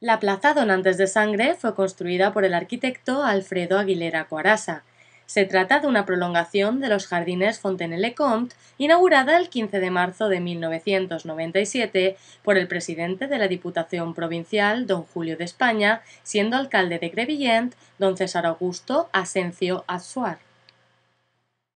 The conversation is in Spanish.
La Plaza Donantes de Sangre fue construida por el arquitecto Alfredo Aguilera Coarasa. Se trata de una prolongación de los jardines Fontenelle-Comte, inaugurada el 15 de marzo de 1997 por el presidente de la Diputación Provincial, don Julio de España, siendo alcalde de Crevillent, don César Augusto Asencio Azuar.